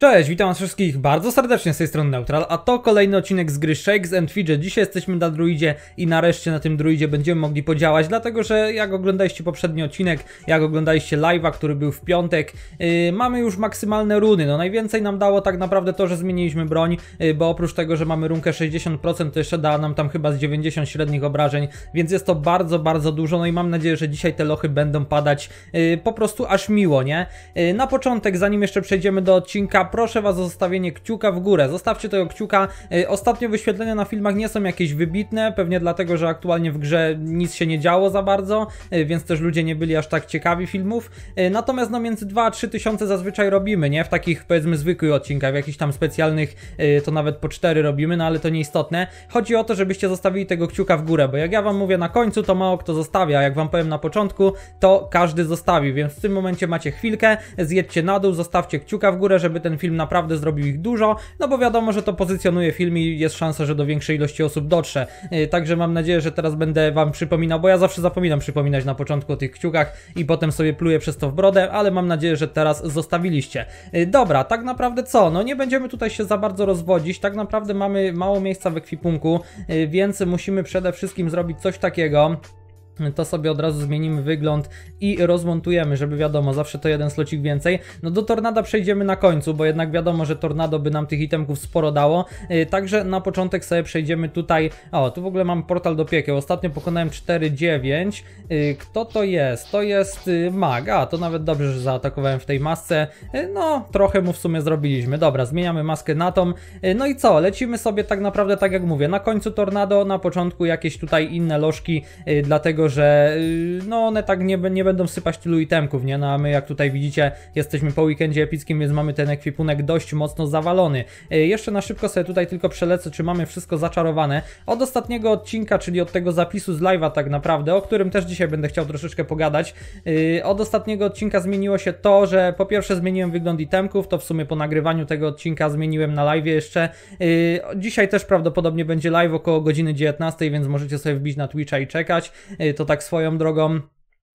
Cześć, witam was wszystkich bardzo serdecznie z tej strony Neutral, a to kolejny odcinek z gry Shakes and Fidget. Dzisiaj jesteśmy na druidzie i nareszcie na tym druidzie będziemy mogli podziałać, dlatego że jak oglądaliście poprzedni odcinek, jak oglądaliście live'a, który był w piątek, yy, mamy już maksymalne runy. No najwięcej nam dało tak naprawdę to, że zmieniliśmy broń, yy, bo oprócz tego, że mamy runkę 60%, to jeszcze da nam tam chyba z 90 średnich obrażeń, więc jest to bardzo, bardzo dużo, no i mam nadzieję, że dzisiaj te lochy będą padać yy, po prostu aż miło, nie? Y, na początek, zanim jeszcze przejdziemy do odcinka, proszę Was o zostawienie kciuka w górę. Zostawcie tego kciuka. E, ostatnio wyświetlenia na filmach nie są jakieś wybitne, pewnie dlatego, że aktualnie w grze nic się nie działo za bardzo, e, więc też ludzie nie byli aż tak ciekawi filmów. E, natomiast no między 2 a 3 tysiące zazwyczaj robimy, nie? W takich powiedzmy zwykłych odcinkach, w jakichś tam specjalnych to nawet po 4 robimy, no ale to nieistotne. Chodzi o to, żebyście zostawili tego kciuka w górę, bo jak ja Wam mówię na końcu, to mało kto zostawia, jak Wam powiem na początku, to każdy zostawi, więc w tym momencie macie chwilkę, zjedźcie na dół, zostawcie kciuka w górę, żeby ten film naprawdę zrobił ich dużo, no bo wiadomo, że to pozycjonuje film i jest szansa, że do większej ilości osób dotrze. Y, także mam nadzieję, że teraz będę Wam przypominał, bo ja zawsze zapominam przypominać na początku o tych kciukach i potem sobie pluję przez to w brodę, ale mam nadzieję, że teraz zostawiliście. Y, dobra, tak naprawdę co? No nie będziemy tutaj się za bardzo rozwodzić, tak naprawdę mamy mało miejsca w ekwipunku, y, więc musimy przede wszystkim zrobić coś takiego, to sobie od razu zmienimy wygląd i rozmontujemy, żeby wiadomo, zawsze to jeden slocik więcej. No do Tornada przejdziemy na końcu, bo jednak wiadomo, że Tornado by nam tych itemków sporo dało. Y, także na początek sobie przejdziemy tutaj, o tu w ogóle mam portal do piekieł, ostatnio pokonałem 4-9. Y, kto to jest? To jest y, mag, a to nawet dobrze, że zaatakowałem w tej masce. No trochę mu w sumie zrobiliśmy. Dobra, zmieniamy maskę na tą. No i co, lecimy sobie tak naprawdę tak jak mówię, na końcu Tornado, na początku jakieś tutaj inne lożki, dlatego że y, no one tak nie, nie będą sypać tylu itemków, nie? No a my jak tutaj widzicie jesteśmy po weekendzie epickim, więc mamy ten ekwipunek dość mocno zawalony. Y, jeszcze na szybko sobie tutaj tylko przelecę, czy mamy wszystko zaczarowane. Od ostatniego odcinka, czyli od tego zapisu z live'a tak naprawdę, o którym też dzisiaj będę chciał troszeczkę pogadać, y, od ostatniego odcinka zmieniło się to, że po pierwsze zmieniłem wygląd itemków, to w sumie po nagrywaniu tego odcinka zmieniłem na live jeszcze. Dzisiaj też prawdopodobnie będzie live około godziny 19, więc możecie sobie wbić na Twitcha i czekać to tak swoją drogą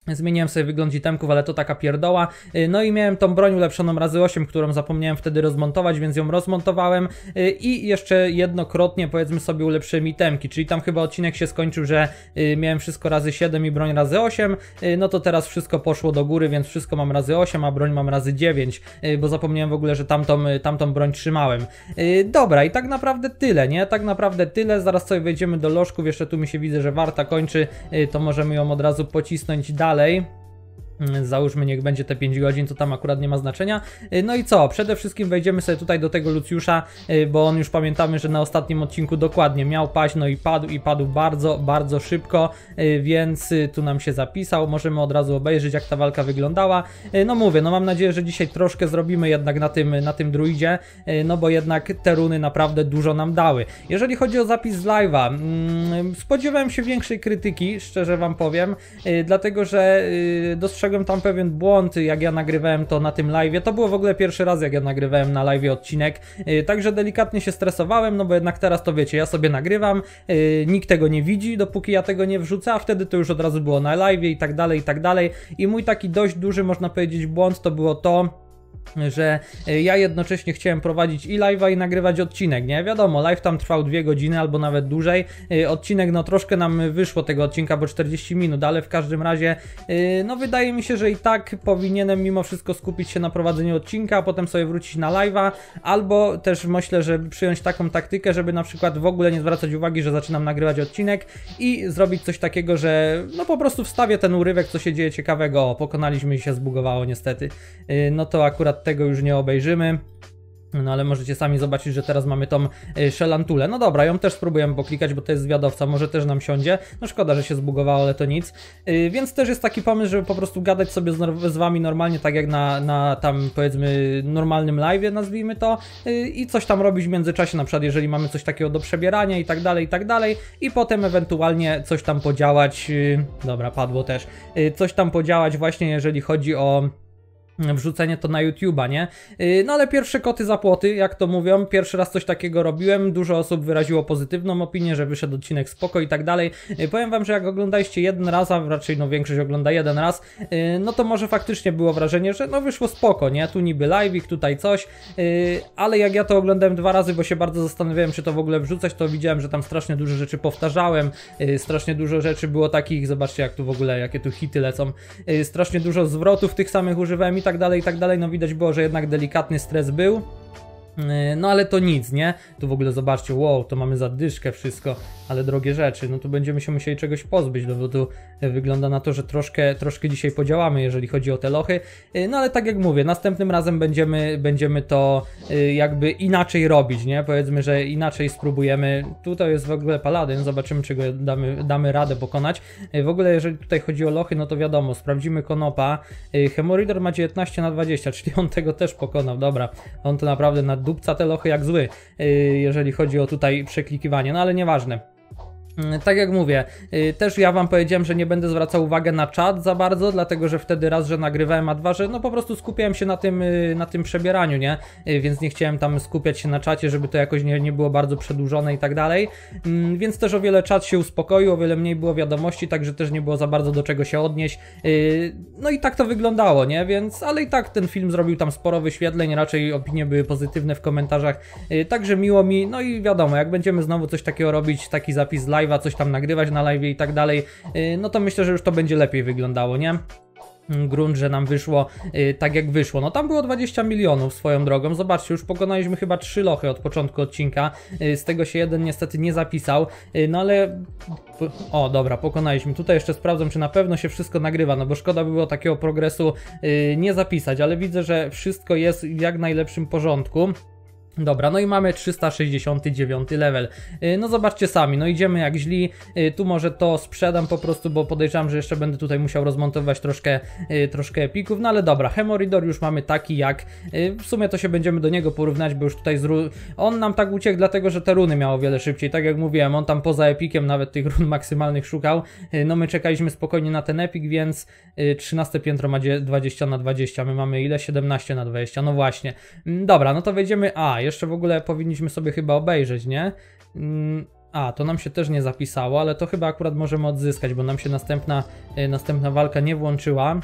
Zmieniłem sobie wygląd itemków, ale to taka pierdoła. Y, no i miałem tą broń ulepszoną razy 8, którą zapomniałem wtedy rozmontować, więc ją rozmontowałem y, i jeszcze jednokrotnie powiedzmy sobie ulepszyłem itemki, czyli tam chyba odcinek się skończył, że y, miałem wszystko razy 7 i broń razy 8, no to teraz wszystko poszło do góry, więc wszystko mam razy 8, a broń mam razy 9, bo zapomniałem w ogóle, że tamtą, tamtą broń trzymałem. Dobra i tak naprawdę tyle, nie? Tak naprawdę tyle, zaraz sobie wejdziemy do lożków, jeszcze tu mi się widzę, że warta kończy, to możemy ją od razu pocisnąć dalej dalej. Mm, załóżmy, niech będzie te 5 godzin, to tam akurat nie ma znaczenia. Y, no i co? Przede wszystkim wejdziemy sobie tutaj do tego Lucjusza, y, bo on już pamiętamy, że na ostatnim odcinku dokładnie miał paść, no i padł i padł bardzo, bardzo szybko, y, więc tu nam się zapisał. Możemy od razu obejrzeć, jak ta walka wyglądała. No mówię, no mam nadzieję, że dzisiaj troszkę zrobimy jednak na tym, na tym druidzie, no bo jednak te runy naprawdę dużo nam dały. Jeżeli chodzi o zapis z live'a, mm, spodziewałem się większej krytyki, szczerze Wam powiem, dlatego że dostrzegłem dostrzegłem tam pewien błąd, jak ja nagrywałem to na tym live. To było w ogóle pierwszy raz, jak ja nagrywałem na live odcinek, y, także delikatnie się stresowałem, no bo jednak teraz to wiecie, ja sobie nagrywam, y, nikt tego nie widzi, dopóki ja tego nie wrzucę, a wtedy to już od razu było na live i tak dalej, i tak dalej. I mój taki dość duży, można powiedzieć, błąd to było to, że e, ja jednocześnie chciałem prowadzić i live'a i nagrywać odcinek, nie? Wiadomo, live tam trwał dwie godziny albo nawet dłużej. E, odcinek, no troszkę nam wyszło tego odcinka, bo 40 minut, ale w każdym razie, e, no wydaje mi się, że i tak powinienem mimo wszystko skupić się na prowadzeniu odcinka, a potem sobie wrócić na live'a, albo też myślę, że przyjąć taką taktykę, żeby na przykład w ogóle nie zwracać uwagi, że zaczynam nagrywać odcinek i zrobić coś takiego, że no po prostu wstawię ten urywek, co się dzieje ciekawego, o, pokonaliśmy się, zbugowało niestety. No to akurat akurat tego już nie obejrzymy. No ale możecie sami zobaczyć, że teraz mamy tą e, szelantulę. No dobra, ją też spróbujemy poklikać, bo to jest zwiadowca, może też nam siądzie. No szkoda, że się zbugowało, ale to nic. Yy, więc też jest taki pomysł, żeby po prostu gadać sobie z, z wami normalnie, tak jak na, na tam powiedzmy normalnym live, nazwijmy to. Yy, I coś tam robić w międzyczasie, na przykład jeżeli mamy coś takiego do przebierania i tak dalej, i tak dalej. I potem ewentualnie coś tam podziałać, yy, dobra, padło też, coś tam podziałać właśnie jeżeli chodzi o wrzucenie to na YouTube'a, nie? Y, no ale pierwsze koty za płoty, jak to mówią, pierwszy raz coś takiego robiłem, dużo osób wyraziło pozytywną opinię, że wyszedł odcinek spoko i tak dalej. Y, powiem wam, że jak oglądaliście jeden raz, a raczej no większość ogląda jeden raz, y, no to może faktycznie było wrażenie, że no wyszło spoko, nie? Tu niby live'ik, tutaj coś, ale jak ja to oglądałem dwa razy, bo się bardzo zastanawiałem, czy to w ogóle wrzucać, to widziałem, że tam strasznie dużo rzeczy powtarzałem, strasznie dużo rzeczy było takich, zobaczcie jak tu w ogóle, jakie tu hity lecą, strasznie dużo zwrotów tych samych używałem i tak dalej, i tak dalej. No widać było, że jednak delikatny stres był. Y, no ale to nic, nie? Tu w ogóle zobaczcie, wow, to mamy zadyszkę wszystko, ale drogie rzeczy. No tu będziemy się musieli czegoś pozbyć, no bo tu y, wygląda na to, że troszkę, troszkę dzisiaj podziałamy, jeżeli chodzi o te lochy. Y, no ale tak jak mówię, następnym razem będziemy, będziemy to jakby inaczej robić, nie? Powiedzmy, że inaczej spróbujemy. Tutaj jest w ogóle Paladyn, zobaczymy, czy go damy, damy radę pokonać. W ogóle jeżeli tutaj chodzi o lochy, no to wiadomo, sprawdzimy Konopa. Hemoridor ma 19 na 20, czyli on tego też pokonał, dobra. On to naprawdę na dupca te lochy jak zły, y, jeżeli chodzi o tutaj przeklikiwanie, no ale nieważne. Mm, tak jak mówię, y, też ja wam powiedziałem, że nie będę zwracał uwagi na czat za bardzo, dlatego że wtedy raz, że nagrywałem, a dwa, że no po prostu skupiałem się na tym, y, na tym przebieraniu, nie? Y, więc nie chciałem tam skupiać się na czacie, żeby to jakoś nie, nie było bardzo przedłużone i tak dalej. Mm, więc też o wiele czat się uspokoił, o wiele mniej było wiadomości, także też nie było za bardzo do czego się odnieść. No i tak to wyglądało, nie? Więc, ale i tak ten film zrobił tam sporo wyświetleń, raczej opinie były pozytywne w komentarzach, także miło mi, no i wiadomo, jak będziemy znowu coś takiego robić, taki zapis live, live'a, coś tam nagrywać na live i tak dalej, y, no to myślę, że już to będzie lepiej wyglądało, nie? Mm, grunt, że nam wyszło yy, tak jak wyszło. No tam było 20 milionów swoją drogą. Zobaczcie, już pokonaliśmy chyba 3 lochy od początku odcinka. Yy, z tego się jeden niestety nie zapisał. Yy, no ale... O, dobra, pokonaliśmy. Tutaj jeszcze sprawdzam, czy na pewno się wszystko nagrywa, no bo szkoda by było takiego progresu y, nie zapisać, ale widzę, że wszystko jest w jak najlepszym porządku. Dobra, no i mamy 369 level. Y, no zobaczcie sami, no idziemy jak źli. Y, tu może to sprzedam po prostu, bo podejrzewam, że jeszcze będę tutaj musiał rozmontować troszkę, y, troszkę epików. No ale dobra, Hemoridor już mamy taki jak. W sumie to się będziemy do niego porównać, bo już tutaj On nam tak uciekł, dlatego że te runy miał o wiele szybciej. Tak jak mówiłem, on tam poza epikiem nawet tych run maksymalnych szukał. No my czekaliśmy spokojnie na ten epik, więc 13 piętro ma 20 na 20. My mamy ile? 17 na 20. No właśnie. Mm, dobra, no to wejdziemy... A, jeszcze w ogóle powinniśmy sobie chyba obejrzeć, nie? Mm, a, to nam się też nie zapisało, ale to chyba akurat możemy odzyskać, bo nam się następna, y, następna walka nie włączyła.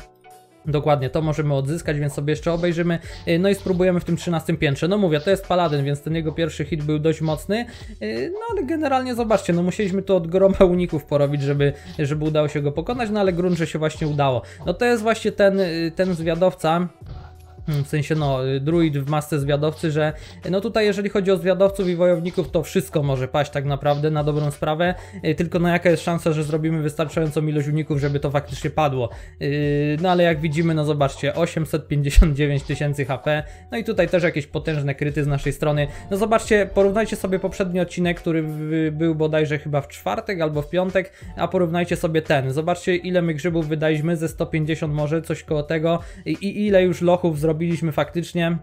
Dokładnie, to możemy odzyskać, więc sobie jeszcze obejrzymy. Y, no i spróbujemy w tym 13 piętrze. No mówię, to jest Paladyn, więc ten jego pierwszy hit był dość mocny. Y, no ale generalnie zobaczcie, no musieliśmy tu od groma uników porobić, żeby, żeby udało się go pokonać, no ale grunt, że się właśnie udało. No to jest właśnie ten, ten zwiadowca w sensie no, druid w masce zwiadowcy, że no tutaj jeżeli chodzi o zwiadowców i wojowników, to wszystko może paść tak naprawdę na dobrą sprawę, y, tylko no jaka jest szansa, że zrobimy wystarczającą ilość uników, żeby to faktycznie padło. Y, no ale jak widzimy, no zobaczcie, 859 tysięcy HP, no i tutaj też jakieś potężne kryty z naszej strony. No zobaczcie, porównajcie sobie poprzedni odcinek, który był bodajże chyba w czwartek albo w piątek, a porównajcie sobie ten. Zobaczcie ile my grzybów wydaliśmy, ze 150 może, coś koło tego i ile już lochów zrobiliśmy robiliśmy faktycznie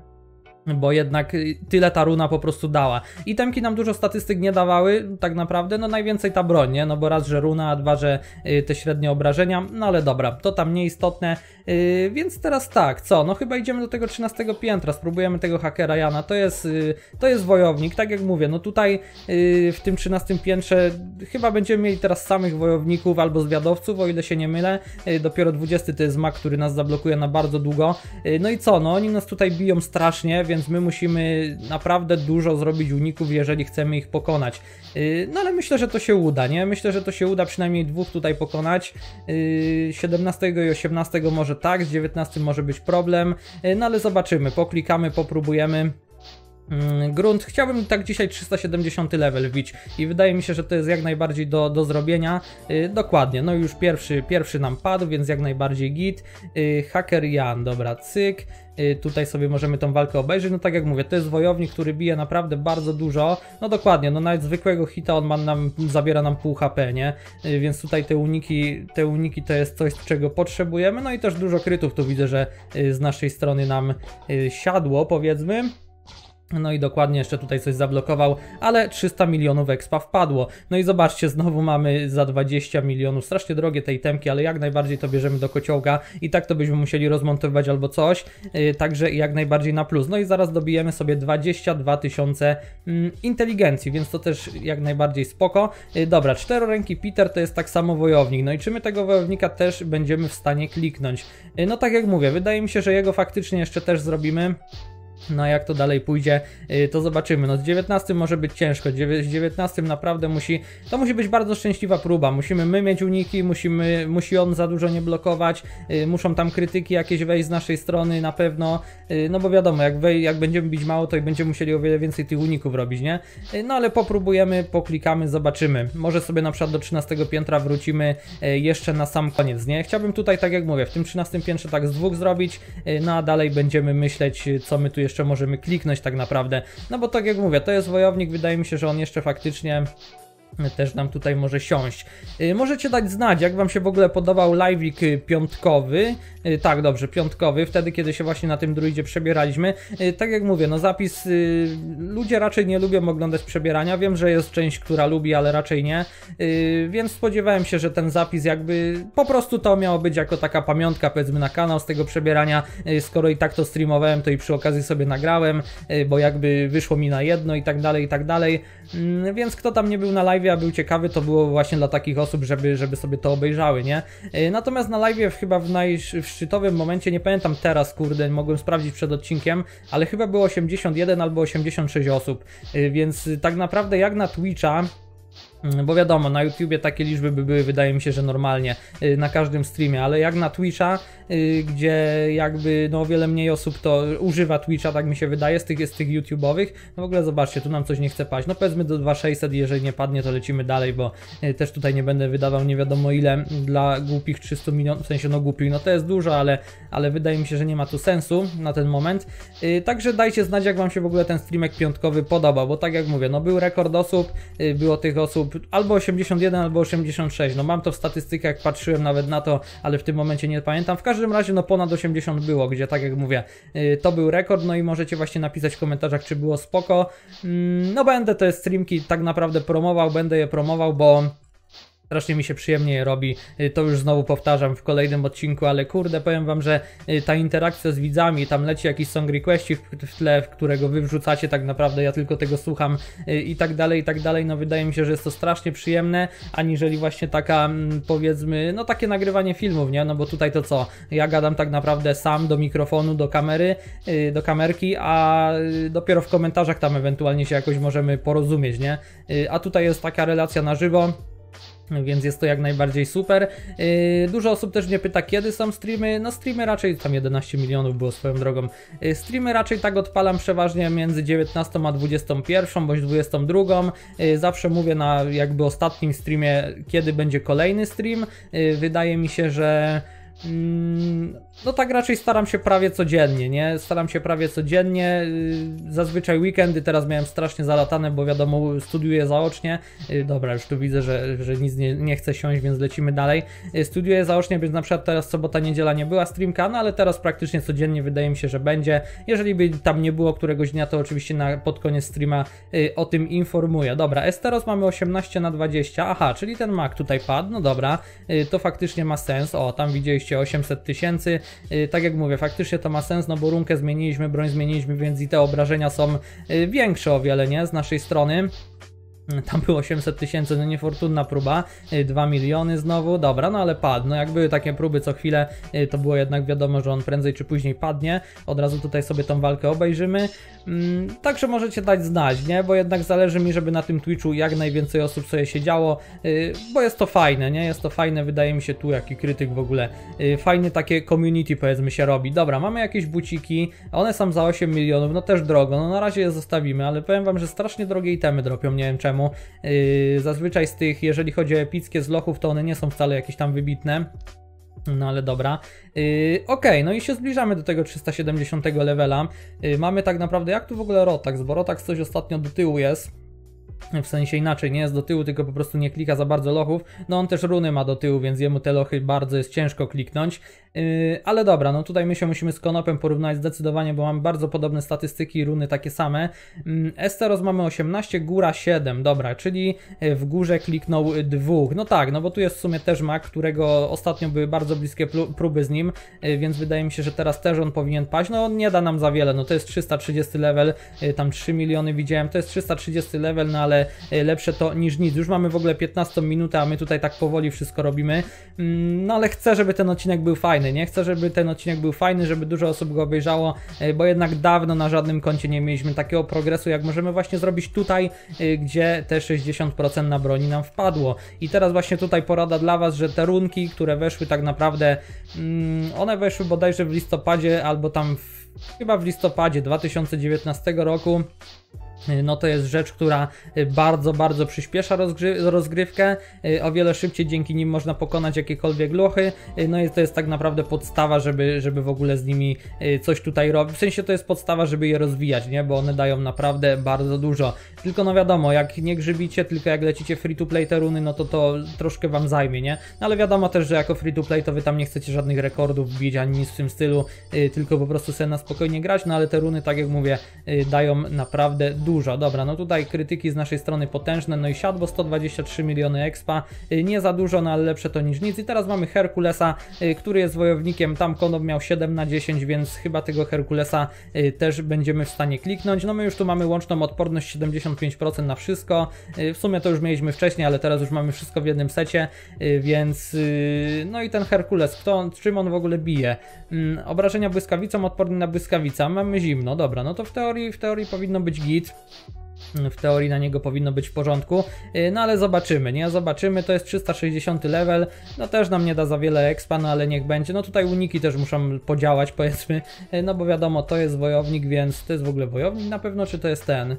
bo jednak y, tyle ta runa po prostu dała. i temki nam dużo statystyk nie dawały, tak naprawdę, no najwięcej ta broń, nie? No bo raz, że runa, a dwa, że y, te średnie obrażenia, no ale dobra, to tam nieistotne, yy, więc teraz tak, co? No chyba idziemy do tego 13 piętra, spróbujemy tego hakera Jana, to jest, yy, to jest wojownik, tak jak mówię, no tutaj yy, w tym 13 piętrze chyba będziemy mieli teraz samych wojowników albo zwiadowców, o ile się nie mylę, y, dopiero 20 to jest mak, który nas zablokuje na bardzo długo, no i co? No oni nas tutaj biją strasznie, więc więc my musimy naprawdę dużo zrobić uników, jeżeli chcemy ich pokonać. Y, no ale myślę, że to się uda, nie? Myślę, że to się uda przynajmniej dwóch tutaj pokonać. 17 y, i 18 może tak, z 19 może być problem, y, no ale zobaczymy, poklikamy, popróbujemy. Mm, grunt, chciałbym tak dzisiaj 370 level wbić i wydaje mi się, że to jest jak najbardziej do, do zrobienia. Yy, dokładnie, no już pierwszy, pierwszy nam padł, więc jak najbardziej git. Yy, hacker Jan, dobra, cyk. Y, tutaj sobie możemy tą walkę obejrzeć. No tak jak mówię, to jest wojownik, który bije naprawdę bardzo dużo. No dokładnie, no nawet zwykłego hita on ma nam, zabiera nam pół HP, nie? Y, więc tutaj te uniki, te uniki to jest coś, czego potrzebujemy. No i też dużo krytów tu widzę, że y, z naszej strony nam siadło, powiedzmy. No i dokładnie jeszcze tutaj coś zablokował, ale 300 milionów expa wpadło. No i zobaczcie, znowu mamy za 20 milionów, strasznie drogie te itemki, ale jak najbardziej to bierzemy do kociołka i tak to byśmy musieli rozmontować albo coś, yy, także jak najbardziej na plus. No i zaraz dobijemy sobie 22 tysiące yy, inteligencji, więc to też jak najbardziej spoko. Yy, dobra, czteroręki Peter to jest tak samo wojownik, no i czy my tego wojownika też będziemy w stanie kliknąć? Y, no tak jak mówię, wydaje mi się, że jego faktycznie jeszcze też zrobimy no jak to dalej pójdzie, y, to zobaczymy. No z 19 może być ciężko, z 19 naprawdę musi, to musi być bardzo szczęśliwa próba. Musimy my mieć uniki, musimy, musi on za dużo nie blokować, y, muszą tam krytyki jakieś wejść z naszej strony na pewno, y, no bo wiadomo, jak, wej, jak będziemy bić mało, to i będziemy musieli o wiele więcej tych uników robić, nie? No ale popróbujemy, poklikamy, zobaczymy. Może sobie na przykład do 13 piętra wrócimy jeszcze na sam koniec, nie? Chciałbym tutaj, tak jak mówię, w tym 13 piętrze tak z dwóch zrobić, no a dalej będziemy myśleć, co my tu jeszcze możemy kliknąć tak naprawdę, no bo tak jak mówię, to jest wojownik, wydaje mi się, że on jeszcze faktycznie też nam tutaj może siąść. Y, możecie dać znać, jak wam się w ogóle podobał live'ik y, piątkowy. Y, tak, dobrze, piątkowy, wtedy kiedy się właśnie na tym druidzie przebieraliśmy. Tak jak mówię, no zapis... Ludzie raczej nie lubią oglądać przebierania. Wiem, że jest część, która lubi, ale raczej nie. Więc spodziewałem się, że ten zapis jakby... Po prostu to miało być jako taka pamiątka, powiedzmy, na kanał z tego przebierania. Skoro i tak to streamowałem, to i przy okazji sobie nagrałem, bo jakby wyszło mi na jedno i tak dalej, i tak dalej. Mm, więc kto tam nie był na live a był ciekawy, to było właśnie dla takich osób, żeby, żeby sobie to obejrzały, nie? E, natomiast na live'ie chyba w, naj, w szczytowym momencie, nie pamiętam teraz, kurde, mogłem sprawdzić przed odcinkiem, ale chyba było 81 albo 86 osób, e, więc tak naprawdę jak na Twitcha, mm, bo wiadomo, na YouTubie takie liczby by były, wydaje mi się, że normalnie e, na każdym streamie, ale jak na Twitcha, Y, gdzie jakby no o wiele mniej osób to używa Twitcha, tak mi się wydaje, z tych, z tych YouTube'owych. No w ogóle zobaczcie, tu nam coś nie chce paść. No powiedzmy do 2600 jeżeli nie padnie, to lecimy dalej, bo y, też tutaj nie będę wydawał nie wiadomo ile dla głupich 300 milionów, w sensie no głupich, no to jest dużo, ale, ale wydaje mi się, że nie ma tu sensu na ten moment. Y, także dajcie znać, jak Wam się w ogóle ten streamek piątkowy podobał, bo tak jak mówię, no był rekord osób, było tych osób albo 81, albo 86, no mam to w statystykach, patrzyłem nawet na to, ale w tym momencie nie pamiętam. W każdym każdym razie no ponad 80 było, gdzie tak jak mówię, y, to był rekord, no i możecie właśnie napisać w komentarzach, czy było spoko. Mm, no będę te streamki tak naprawdę promował, będę je promował, bo Strasznie mi się przyjemnie robi, y, to już znowu powtarzam w kolejnym odcinku, ale kurde, powiem wam, że y, ta interakcja z widzami, tam leci jakiś song requestik w tle, którego wy wrzucacie tak naprawdę, ja tylko tego słucham y, i tak dalej, i tak dalej, no wydaje mi się, że jest to strasznie przyjemne, aniżeli właśnie taka, mm, powiedzmy, no takie nagrywanie filmów, nie? No bo tutaj to co, ja gadam tak naprawdę sam do mikrofonu, do kamery, do kamerki, a dopiero w komentarzach tam ewentualnie się jakoś możemy porozumieć, nie? A tutaj jest taka relacja na żywo, więc jest to jak najbardziej super. Yy, dużo osób też mnie pyta, kiedy są streamy. No streamy raczej, tam 11 milionów było swoją drogą. Yy, streamy raczej tak odpalam przeważnie między 19 a 21 bądź 22. Yy, zawsze mówię na jakby ostatnim streamie, kiedy będzie kolejny stream. Wydaje mi się, że... Mm, no tak raczej staram się prawie codziennie, nie? Staram się prawie codziennie. Y, zazwyczaj weekendy teraz miałem strasznie zalatane, bo wiadomo, studiuję zaocznie. Y, dobra, już tu widzę, że, że nic nie, nie chce siąść, więc lecimy dalej. Y, studiuję zaocznie, więc na przykład teraz sobota, niedziela nie była streamka, no ale teraz praktycznie codziennie wydaje mi się, że będzie. Jeżeli by tam nie było któregoś dnia, to oczywiście na, pod koniec streama o tym informuję. Dobra, Esteros mamy 18 na 20. Aha, czyli ten Mac tutaj padł, no dobra, to faktycznie ma sens. O, tam widzieliście 800 tysięcy. Y, tak jak mówię, faktycznie to ma sens, no bo runkę zmieniliśmy, broń zmieniliśmy, więc i te obrażenia są y, większe o wiele, nie? Z naszej strony. Tam było 800 tysięcy, no niefortunna próba, 2 y, miliony znowu, dobra, no ale padł. No jak były takie próby co chwilę, y, to było jednak wiadomo, że on prędzej czy później padnie. Od razu tutaj sobie tą walkę obejrzymy. Mm, także możecie dać znać, nie? Bo jednak zależy mi, żeby na tym Twitchu jak najwięcej osób sobie siedziało, y, bo jest to fajne, nie? Jest to fajne, wydaje mi się tu, jaki krytyk w ogóle. Fajne takie community powiedzmy się robi. Dobra, mamy jakieś buciki, one są za 8 milionów, no też drogo, no na razie je zostawimy, ale powiem wam, że strasznie drogie itemy dropią, nie wiem czemu temu. Yy, zazwyczaj z tych, jeżeli chodzi o epickie z lochów, to one nie są wcale jakieś tam wybitne. No ale dobra. Yy, Okej, okay, no i się zbliżamy do tego 370 levela. Yy, mamy tak naprawdę, jak tu w ogóle Rotax, bo Rotax coś ostatnio do tyłu jest. W sensie inaczej, nie jest do tyłu, tylko po prostu nie klika za bardzo lochów. No on też runy ma do tyłu, więc jemu te lochy bardzo jest ciężko kliknąć. Yy, ale dobra, no tutaj my się musimy z Konopem porównać zdecydowanie, bo mamy bardzo podobne statystyki, runy takie same. Mm, Esteros mamy 18, Góra 7, dobra, czyli e, w Górze kliknął dwóch. No tak, no bo tu jest w sumie też Mac, którego ostatnio były bardzo bliskie próby z nim, e, więc wydaje mi się, że teraz też on powinien paść. No on nie da nam za wiele, no to jest 330 level, e, tam 3 miliony widziałem, to jest 330 level, no ale lepsze to niż nic. Już mamy w ogóle 15 minut, a my tutaj tak powoli wszystko robimy. Mm, no ale chcę, żeby ten odcinek był fajny fajny, nie? Chcę, żeby ten odcinek był fajny, żeby dużo osób go obejrzało, e, bo jednak dawno na żadnym koncie nie mieliśmy takiego progresu, jak możemy właśnie zrobić tutaj, e, gdzie te 60% na broni nam wpadło. I teraz właśnie tutaj porada dla Was, że te runki, które weszły tak naprawdę, mm, one weszły bodajże w listopadzie albo tam w, chyba w listopadzie 2019 roku no to jest rzecz, która y, bardzo, bardzo przyspiesza rozgrywkę. Y, o wiele szybciej dzięki nim można pokonać jakiekolwiek lochy. Y, no i to jest tak naprawdę podstawa, żeby, żeby w ogóle z nimi coś tutaj robić. W sensie to jest podstawa, żeby je rozwijać, nie? Bo one dają naprawdę bardzo dużo. Tylko no wiadomo, jak nie grzybicie, tylko jak lecicie free to play te runy, no to to troszkę wam zajmie, nie? No ale wiadomo też, że jako free to play to wy tam nie chcecie żadnych rekordów bić ani nic w tym stylu, tylko po prostu sobie na spokojnie grać. No ale te runy, tak jak mówię, dają naprawdę dużo. Dobra, no tutaj krytyki z naszej strony potężne, no i siadło 123 miliony expa, y, nie za dużo, no ale lepsze to niż nic. I teraz mamy Herkulesa, y, który jest wojownikiem, tam Konob miał 7 na 10, więc chyba tego Herkulesa y, też będziemy w stanie kliknąć. No my już tu mamy łączną odporność 75% na wszystko, w sumie to już mieliśmy wcześniej, ale teraz już mamy wszystko w jednym secie, więc no i ten Herkules, kto, czym on w ogóle bije? Mm, obrażenia błyskawicą, odporny na błyskawica, mamy zimno, dobra, no to w teorii, w teorii powinno być git w teorii na niego powinno być w porządku, y, no ale zobaczymy, nie? Zobaczymy, to jest 360 level, no też nam nie da za wiele expa, no ale niech będzie, no tutaj uniki też muszą podziałać powiedzmy, y, no bo wiadomo, to jest wojownik, więc to jest w ogóle wojownik na pewno, czy to jest ten?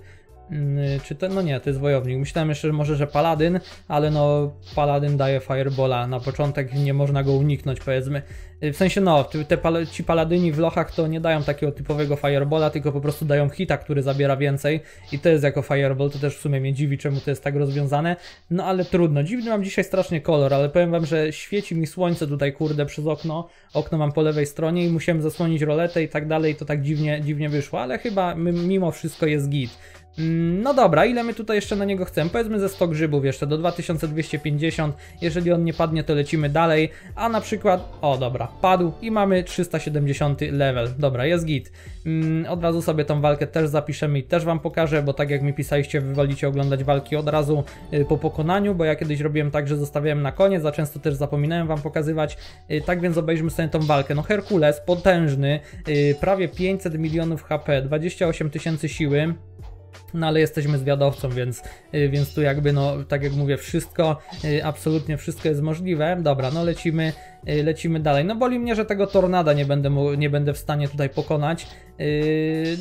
Mm, y, czy to, no nie, to jest wojownik. Myślałem jeszcze może, że paladyn, ale no paladyn daje firebola. Na początek nie można go uniknąć, powiedzmy. Y, w sensie no, te, ci paladyni w lochach to nie dają takiego typowego firebola, tylko po prostu dają hita, który zabiera więcej i to jest jako fireball, to też w sumie mnie dziwi, czemu to jest tak rozwiązane. No ale trudno. Dziwny mam dzisiaj strasznie kolor, ale powiem wam, że świeci mi słońce tutaj, kurde, przez okno. Okno mam po lewej stronie i musiałem zasłonić roletę i tak dalej, to tak dziwnie, dziwnie wyszło, ale chyba mimo wszystko jest git. Mm, no dobra, ile my tutaj jeszcze na niego chcemy? Powiedzmy ze 100 grzybów jeszcze, do 2250. Jeżeli on nie padnie, to lecimy dalej. A na przykład, o dobra, padł i mamy 370 level. Dobra, jest git. Mm, od razu sobie tą walkę też zapiszemy i też Wam pokażę, bo tak jak mi pisaliście, Wy wolicie oglądać walki od razu y, po pokonaniu, bo ja kiedyś robiłem tak, że zostawiałem na koniec, a często też zapominałem Wam pokazywać. Y, tak więc obejrzymy sobie tą walkę. No Herkules, potężny, y, prawie 500 milionów HP, 28 tysięcy siły. No ale jesteśmy zwiadowcą, więc, y, więc tu jakby, no tak jak mówię, wszystko, y, absolutnie wszystko jest możliwe. Dobra, no lecimy, y, lecimy dalej. No boli mnie, że tego tornada nie będę, mu, nie będę w stanie tutaj pokonać,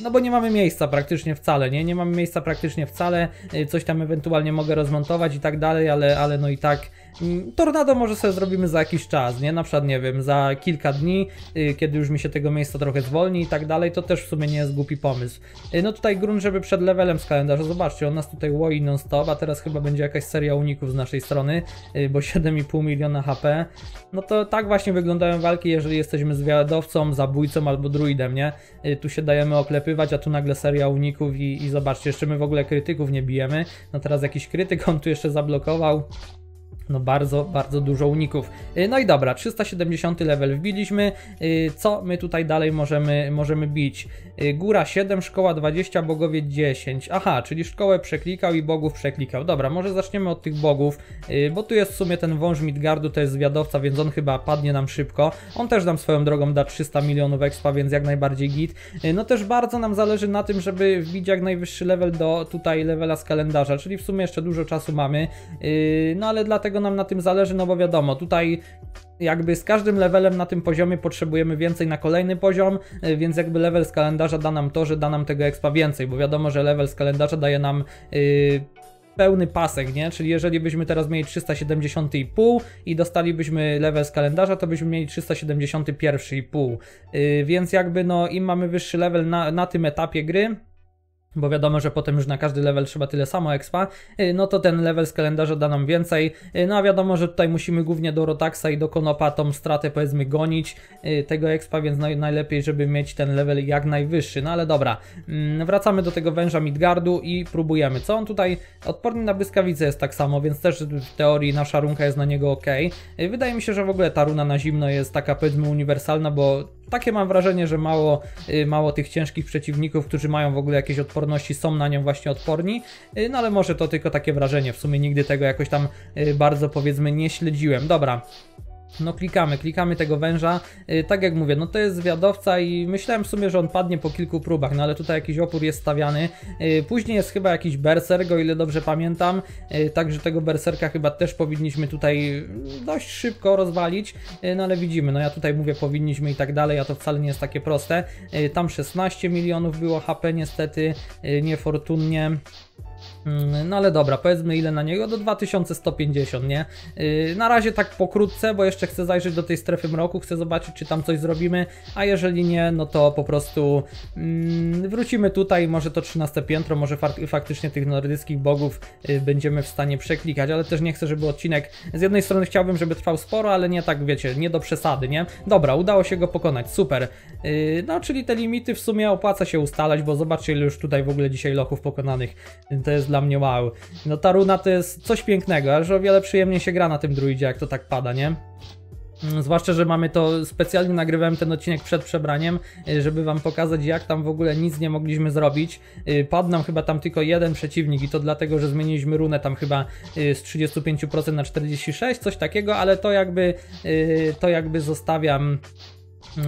no bo nie mamy miejsca praktycznie wcale, nie? Nie mamy miejsca praktycznie wcale, coś tam ewentualnie mogę rozmontować i tak dalej, ale, ale no i tak Mm, tornado może sobie zrobimy za jakiś czas, nie? Na przykład, nie wiem, za kilka dni, y, kiedy już mi się tego miejsca trochę zwolni i tak dalej, to też w sumie nie jest głupi pomysł. Y, no tutaj grunt, żeby przed levelem z kalendarza, zobaczcie, on nas tutaj łoi non-stop, a teraz chyba będzie jakaś seria uników z naszej strony, y, bo 7,5 miliona HP. No to tak właśnie wyglądają walki, jeżeli jesteśmy zwiadowcą, zabójcą albo druidem, nie? Tu się dajemy oklepywać, a tu nagle seria uników i, i zobaczcie, jeszcze my w ogóle krytyków nie bijemy. No teraz jakiś krytyk, on tu jeszcze zablokował no bardzo, bardzo dużo uników. Y, no i dobra, 370 level wbiliśmy. Y, co my tutaj dalej możemy, możemy bić? Y, góra 7, szkoła 20, bogowie 10. Aha, czyli szkołę przeklikał i bogów przeklikał. Dobra, może zaczniemy od tych bogów, bo tu jest w sumie ten wąż Midgardu, to jest zwiadowca, więc on chyba padnie nam szybko. On też nam swoją drogą da 300 milionów expa, więc jak najbardziej git. No też bardzo nam zależy na tym, żeby wbić jak najwyższy level do tutaj levela z kalendarza, czyli w sumie jeszcze dużo czasu mamy. No ale dlatego dlaczego nam na tym zależy, no bo wiadomo, tutaj jakby z każdym levelem na tym poziomie potrzebujemy więcej na kolejny poziom, e, więc jakby level z kalendarza da nam to, że da nam tego expa więcej, bo wiadomo, że level z kalendarza daje nam... Yy, pełny pasek, nie? Czyli jeżeli byśmy teraz mieli 370,5 i dostalibyśmy level z kalendarza, to byśmy mieli 371,5. Yy, więc jakby no im mamy wyższy level na, na tym etapie gry, bo wiadomo, że potem już na każdy level trzeba tyle samo expa, y, no to ten level z kalendarza da nam więcej. Y, no a wiadomo, że tutaj musimy głównie do Rotaxa i do Konopa tą stratę powiedzmy gonić y, tego expa, więc najlepiej, żeby mieć ten level jak najwyższy. No ale dobra, mm, wracamy do tego węża Midgardu i próbujemy. Co on tutaj? Odporny na błyskawice jest tak samo, więc też w teorii nasza runka jest na niego ok. Wydaje mi się, że w ogóle ta runa na zimno jest taka powiedzmy uniwersalna, bo takie mam wrażenie, że mało, y, mało tych ciężkich przeciwników, którzy mają w ogóle jakieś odporności, są na nią właśnie odporni, y, no ale może to tylko takie wrażenie, w sumie nigdy tego jakoś tam y, bardzo powiedzmy nie śledziłem. Dobra, no klikamy, klikamy tego węża. Y, tak jak mówię, no to jest zwiadowca i myślałem w sumie, że on padnie po kilku próbach, no ale tutaj jakiś opór jest stawiany. Y, później jest chyba jakiś berserk, o ile dobrze pamiętam, y, także tego berserka chyba też powinniśmy tutaj mm, dość szybko rozwalić, no ale widzimy, no ja tutaj mówię powinniśmy i tak dalej, a to wcale nie jest takie proste. Tam 16 milionów było HP niestety, niefortunnie. Mm, no ale dobra, powiedzmy ile na niego? Do 2150, nie? Y, na razie tak pokrótce, bo jeszcze chcę zajrzeć do tej strefy mroku, chcę zobaczyć czy tam coś zrobimy, a jeżeli nie, no to po prostu mm, wrócimy tutaj, może to 13 piętro, może faktycznie tych nordyckich bogów y, będziemy w stanie przeklikać, ale też nie chcę, żeby odcinek, z jednej strony chciałbym, żeby trwał sporo, ale nie tak, wiecie, nie do przesady, nie? Dobra, udało się go pokonać, super. Y, no, czyli te limity w sumie opłaca się ustalać, bo zobaczcie ile już tutaj w ogóle dzisiaj lochów pokonanych. To jest dla dla mnie wow. No ta runa to jest coś pięknego, aż o wiele przyjemniej się gra na tym druidzie, jak to tak pada, nie? Mm, zwłaszcza, że mamy to specjalnie nagrywałem ten odcinek przed przebraniem, y, żeby wam pokazać, jak tam w ogóle nic nie mogliśmy zrobić. Y, padł nam chyba tam tylko jeden przeciwnik i to dlatego, że zmieniliśmy runę tam chyba y, z 35% na 46%, coś takiego, ale to jakby to jakby zostawiam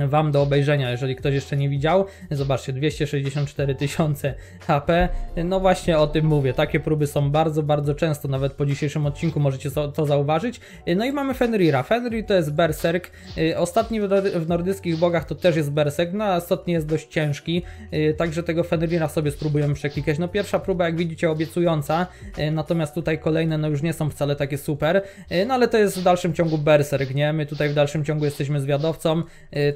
Wam do obejrzenia, jeżeli ktoś jeszcze nie widział. Zobaczcie, 264 tysiące HP. No właśnie o tym mówię. Takie próby są bardzo, bardzo często. Nawet po dzisiejszym odcinku możecie to zauważyć. No i mamy Fenrira. Fenrir to jest berserk. Y, ostatni w nordyckich bogach to też jest berserk, no a ostatni jest dość ciężki. Y, także tego Fenrira sobie spróbujemy przeklikać. No pierwsza próba, jak widzicie, obiecująca. Y, natomiast tutaj kolejne, no już nie są wcale takie super. No ale to jest w dalszym ciągu berserk, nie? My tutaj w dalszym ciągu jesteśmy zwiadowcą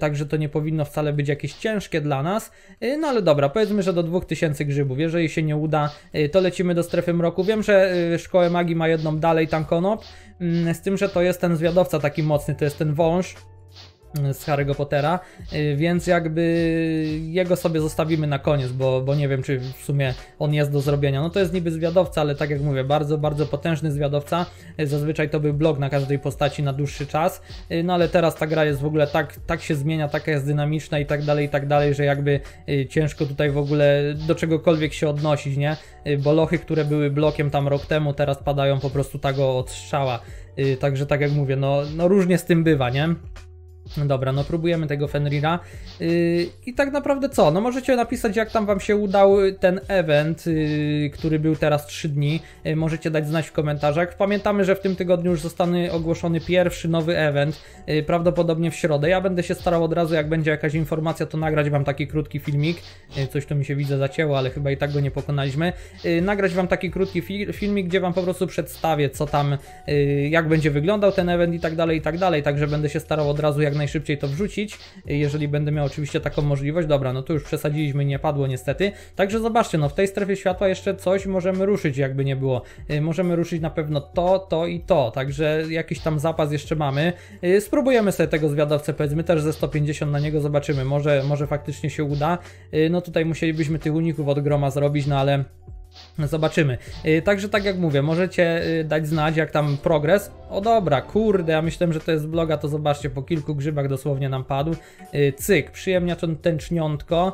także to nie powinno wcale być jakieś ciężkie dla nas. Y, no ale dobra, powiedzmy, że do 2000 grzybów. Jeżeli się nie uda, y, to lecimy do strefy mroku. Wiem, że y, Szkołę Magii ma jedną dalej, Tankonop, mm, z tym, że to jest ten zwiadowca taki mocny, to jest ten wąż, z Harry'ego Pottera, y, więc jakby jego sobie zostawimy na koniec, bo, bo nie wiem, czy w sumie on jest do zrobienia. No to jest niby zwiadowca, ale tak jak mówię, bardzo, bardzo potężny zwiadowca. Y, zazwyczaj to był blog na każdej postaci na dłuższy czas, y, no ale teraz ta gra jest w ogóle tak, tak się zmienia, taka jest dynamiczna i tak dalej, i tak dalej, że jakby ciężko tutaj w ogóle do czegokolwiek się odnosić, nie? Bo lochy, które były blokiem tam rok temu, teraz padają po prostu tak od strzała. Także tak jak mówię, no, no różnie z tym bywa, nie? No dobra, no próbujemy tego Fenrira. Yy, I tak naprawdę co? No możecie napisać, jak tam Wam się udał ten event, yy, który był teraz 3 dni. Yy, możecie dać znać w komentarzach. Pamiętamy, że w tym tygodniu już zostanie ogłoszony pierwszy nowy event, yy, prawdopodobnie w środę. Ja będę się starał od razu, jak będzie jakaś informacja, to nagrać Wam taki krótki filmik. Yy, coś tu mi się widzę zacięło, ale chyba i tak go nie pokonaliśmy. Yy, nagrać Wam taki krótki fi filmik, gdzie Wam po prostu przedstawię, co tam, jak będzie wyglądał ten event i tak dalej, i tak dalej. Także będę się starał od razu, jak jak najszybciej to wrzucić, jeżeli będę miał oczywiście taką możliwość. Dobra, no to już przesadziliśmy, nie padło niestety. Także zobaczcie, no w tej strefie światła jeszcze coś możemy ruszyć, jakby nie było. Y, możemy ruszyć na pewno to, to i to, także jakiś tam zapas jeszcze mamy. Y, spróbujemy sobie tego zwiadowcę, powiedzmy też ze 150 na niego, zobaczymy, może, może faktycznie się uda. Y, no tutaj musielibyśmy tych uników od groma zrobić, no ale no, zobaczymy. Y, także tak jak mówię, możecie y, dać znać jak tam progres. O dobra, kurde, ja myślałem, że to jest bloga, to zobaczcie, po kilku grzybach dosłownie nam padł. Y, cyk, przyjemnia ten tęczniątko,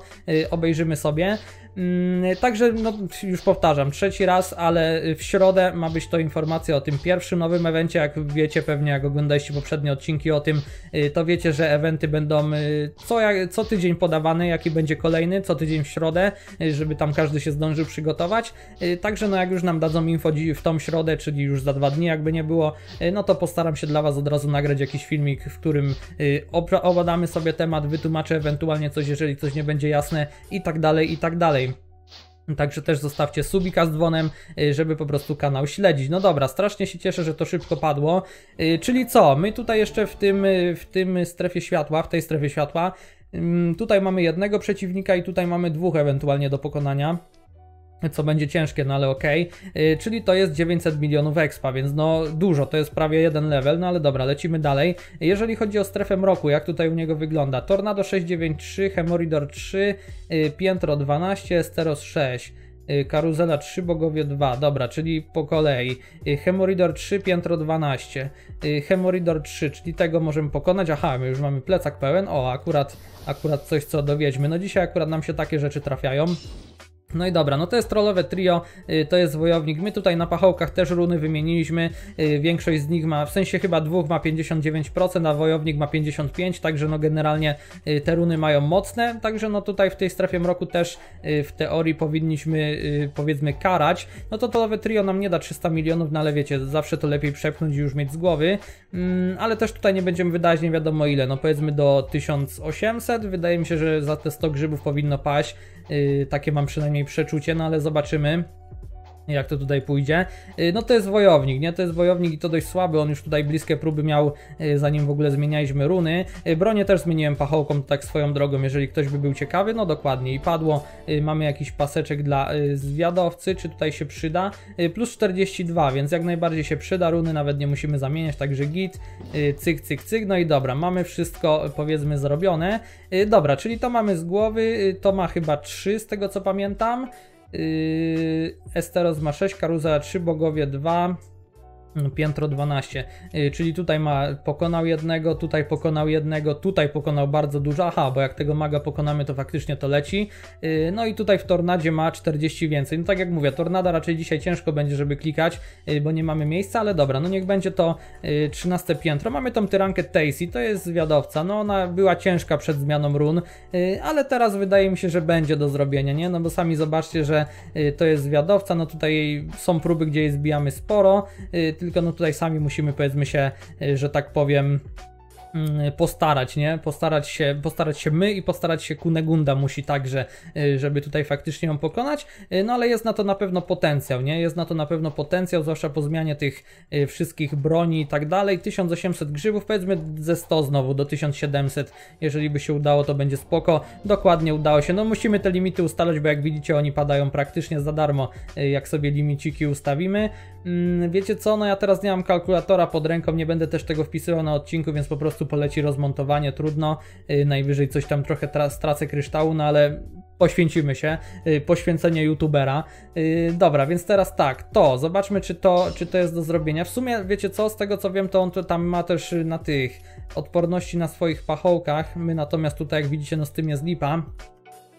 obejrzymy sobie. Mm, także, no, już powtarzam, trzeci raz, ale w środę ma być to informacja o tym pierwszym nowym evencie. Jak wiecie, pewnie jak oglądaliście poprzednie odcinki o tym, y, to wiecie, że eventy będą y, co, co tydzień podawane, jaki będzie kolejny, co tydzień w środę, y, żeby tam każdy się zdążył przygotować. Także, no, jak już nam dadzą info w tą środę, czyli już za dwa dni, jakby nie było, no to postaram się dla Was od razu nagrać jakiś filmik, w którym obadamy sobie temat, wytłumaczę ewentualnie coś, jeżeli coś nie będzie jasne i tak dalej, i tak dalej. Także też zostawcie subika z dzwonem, y, żeby po prostu kanał śledzić. No dobra, strasznie się cieszę, że to szybko padło. Y, czyli co? My tutaj jeszcze w tym, y, w tym strefie światła, w tej strefie światła, tutaj mamy jednego przeciwnika i tutaj mamy dwóch ewentualnie do pokonania co będzie ciężkie, no ale okej. Okay. Czyli to jest 900 milionów expa, więc no dużo, to jest prawie jeden level, no ale dobra, lecimy dalej. Jeżeli chodzi o strefę mroku, jak tutaj u niego wygląda? Tornado 693, Hemoridor 3, Piętro 12, Steros 6. Y, Karuzela 3, Bogowie 2, dobra, czyli po kolei. Y, Hemoridor 3, piętro 12. Hemoridor 3, czyli tego możemy pokonać. Aha, my już mamy plecak pełen. O, akurat, akurat coś co dowiedźmy. No dzisiaj akurat nam się takie rzeczy trafiają. No i dobra, no to jest trollowe trio, y, to jest wojownik. My tutaj na pachołkach też runy wymieniliśmy. Y, większość z nich ma, w sensie chyba dwóch ma 59%, a wojownik ma 55%, także no generalnie y, te runy mają mocne. Także no tutaj w tej strefie mroku też w teorii powinniśmy powiedzmy karać. No to trollowe trio nam nie da 300 milionów, no ale wiecie, zawsze to lepiej przepchnąć i już mieć z głowy. Mm, ale też tutaj nie będziemy wydać nie wiadomo ile, no powiedzmy do 1800. Wydaje mi się, że za te 100 grzybów powinno paść Y, takie mam przynajmniej przeczucie, no ale zobaczymy jak to tutaj pójdzie. Y, no to jest wojownik, nie? To jest wojownik i to dość słaby, on już tutaj bliskie próby miał, y, zanim w ogóle zmienialiśmy runy. Y, bronię też zmieniłem pachołką, tak swoją drogą, jeżeli ktoś by był ciekawy, no dokładnie. I padło, mamy jakiś paseczek dla zwiadowcy, czy tutaj się przyda. Plus 42, więc jak najbardziej się przyda, runy nawet nie musimy zamieniać, także git, cyk, cyk, cyk, no i dobra, mamy wszystko powiedzmy zrobione. Dobra, czyli to mamy z głowy, to ma chyba 3 z tego co pamiętam. Yy, Esteros ma 6, Karuza 3, Bogowie 2, piętro 12, y, czyli tutaj ma pokonał jednego, tutaj pokonał jednego, tutaj pokonał bardzo dużo, aha, bo jak tego maga pokonamy, to faktycznie to leci, y, no i tutaj w Tornadzie ma 40 więcej, no tak jak mówię, Tornada raczej dzisiaj ciężko będzie, żeby klikać, y, bo nie mamy miejsca, ale dobra, no niech będzie to 13 piętro, mamy tą tyrankę Tacy, to jest zwiadowca, no ona była ciężka przed zmianą run, ale teraz wydaje mi się, że będzie do zrobienia, nie, no bo sami zobaczcie, że to jest zwiadowca, no tutaj są próby, gdzie jej zbijamy sporo, tylko tylko no tutaj sami musimy powiedzmy się, y, że tak powiem, mm, postarać, nie? Postarać się, postarać się my i postarać się Kunegunda musi także, y, żeby tutaj faktycznie ją pokonać, y, no ale jest na to na pewno potencjał, nie? Jest na to na pewno potencjał, zwłaszcza po zmianie tych wszystkich broni i tak dalej. 1800 grzybów, powiedzmy ze 100 znowu do 1700, jeżeli by się udało, to będzie spoko. Dokładnie udało się, no musimy te limity ustalać, bo jak widzicie, oni padają praktycznie za darmo, jak sobie limiciki ustawimy. Mm, wiecie co, no ja teraz nie mam kalkulatora pod ręką, nie będę też tego wpisywał na odcinku, więc po prostu poleci rozmontowanie, trudno. Y, najwyżej coś tam trochę stracę kryształu, no ale poświęcimy się. Y, poświęcenie youtubera. Y, dobra, więc teraz tak, to zobaczmy, czy to, czy to jest do zrobienia. W sumie, wiecie co, z tego co wiem, to on tam ma też na tych odporności na swoich pachołkach. My natomiast tutaj, jak widzicie, no z tym jest lipa.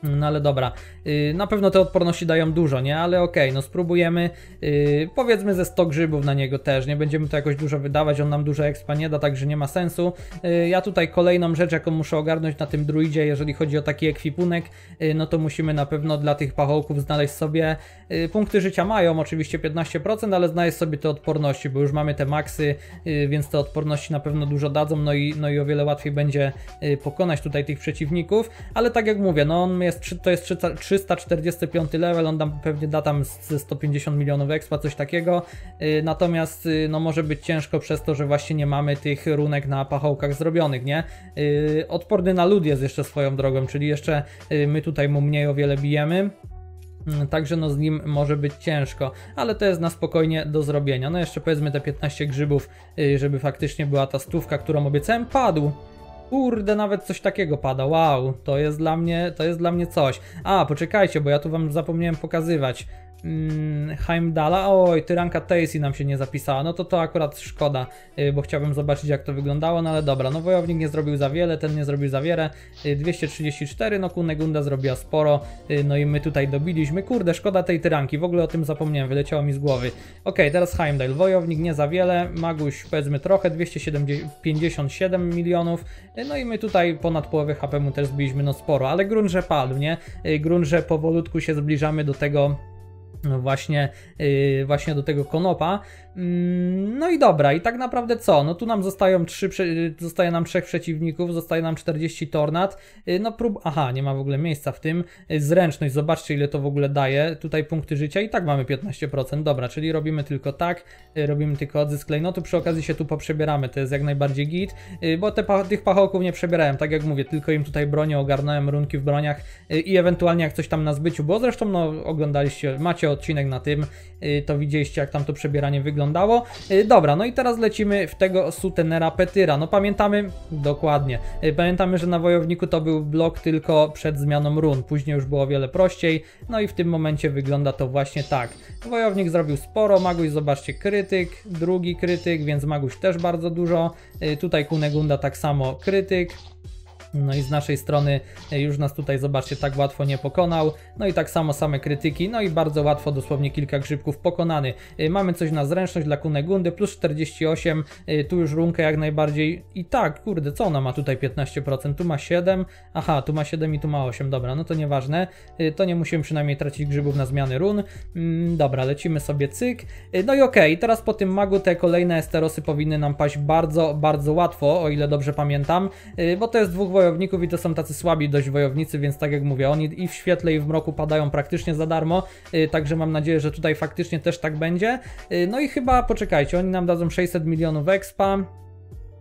No ale dobra, y, na pewno te odporności dają dużo, nie? Ale okej, okay, no spróbujemy, y, powiedzmy ze 100 grzybów na niego też, nie będziemy to jakoś dużo wydawać, on nam dużo expa nie da, także nie ma sensu. Y, ja tutaj kolejną rzecz, jaką muszę ogarnąć na tym druidzie, jeżeli chodzi o taki ekwipunek, no to musimy na pewno dla tych pachołków znaleźć sobie, punkty życia mają oczywiście 15%, ale znaleźć sobie te odporności, bo już mamy te maksy, więc te odporności na pewno dużo dadzą, no i, no i o wiele łatwiej będzie pokonać tutaj tych przeciwników, ale tak jak mówię, no on mnie jest, to jest 345 level, on tam pewnie da tam ze 150 milionów ekspa, coś takiego. Y, natomiast y, no może być ciężko przez to, że właśnie nie mamy tych runek na pachołkach zrobionych, nie? Y, odporny na lud jest jeszcze swoją drogą, czyli jeszcze my tutaj mu mniej o wiele bijemy. Mm, także no z nim może być ciężko, ale to jest na spokojnie do zrobienia. No jeszcze powiedzmy te 15 grzybów, żeby faktycznie była ta stówka, którą obiecałem, padł. Kurde, nawet coś takiego pada. Wow, to jest dla mnie, to jest dla mnie coś. A, poczekajcie, bo ja tu wam zapomniałem pokazywać. Mm, Heimdala. Oj, Tyranka Tacy nam się nie zapisała. No to to akurat szkoda, y, bo chciałbym zobaczyć jak to wyglądało, no ale dobra. No wojownik nie zrobił za wiele, ten nie zrobił za wiele. 234, y, no Kunegunda zrobiła sporo. Y, no i my tutaj dobiliśmy. Kurde, szkoda tej Tyranki. W ogóle o tym zapomniałem, wyleciało mi z głowy. Ok, teraz Heimdall. Wojownik nie za wiele, Maguś powiedzmy trochę, 257 milionów. No i my tutaj ponad połowę HP mu też zbiliśmy, no sporo. Ale grunt, że padł, nie? Grunt, że powolutku się zbliżamy do tego no właśnie, y, właśnie do tego konopa, Mm, no i dobra, i tak naprawdę co? No tu nam zostają trzy, zostaje nam trzech przeciwników, zostaje nam 40 tornad. Y, no prób... Aha, nie ma w ogóle miejsca w tym. Y, zręczność, zobaczcie ile to w ogóle daje. Tutaj punkty życia i tak mamy 15%. Dobra, czyli robimy tylko tak, y, robimy tylko odzysk klejnotu. Przy okazji się tu poprzebieramy, to jest jak najbardziej git, bo te, tych pachołków nie przebierałem, tak jak mówię, tylko im tutaj bronię, ogarnąłem runki w broniach i ewentualnie jak coś tam na zbyciu, bo zresztą no oglądaliście, macie odcinek na tym, to widzieliście jak tam to przebieranie wygląda wyglądało. Y, dobra, no i teraz lecimy w tego Sutenera Petyra. No pamiętamy, dokładnie, y, pamiętamy, że na Wojowniku to był blok tylko przed zmianą run. Później już było o wiele prościej, no i w tym momencie wygląda to właśnie tak. Wojownik zrobił sporo, Maguś zobaczcie, krytyk, drugi krytyk, więc Maguś też bardzo dużo. Y, tutaj Kunegunda tak samo krytyk, no i z naszej strony e, już nas tutaj, zobaczcie, tak łatwo nie pokonał. No i tak samo same krytyki, no i bardzo łatwo, dosłownie kilka grzybków pokonany. E, mamy coś na zręczność dla Kunegundy, plus 48, e, tu już runkę jak najbardziej. I tak, kurde, co ona ma tutaj 15%? Tu ma 7, aha, tu ma 7 i tu ma 8, dobra, no to nieważne. To nie musimy przynajmniej tracić grzybów na zmiany run. Mm, dobra, lecimy sobie cyk. No i okej, okay, teraz po tym magu te kolejne esterosy powinny nam paść bardzo, bardzo łatwo, o ile dobrze pamiętam, bo to jest dwóch wojowników i to są tacy słabi dość wojownicy, więc tak jak mówię, oni i w świetle i w mroku padają praktycznie za darmo, y, także mam nadzieję, że tutaj faktycznie też tak będzie. Y, no i chyba, poczekajcie, oni nam dadzą 600 milionów expa,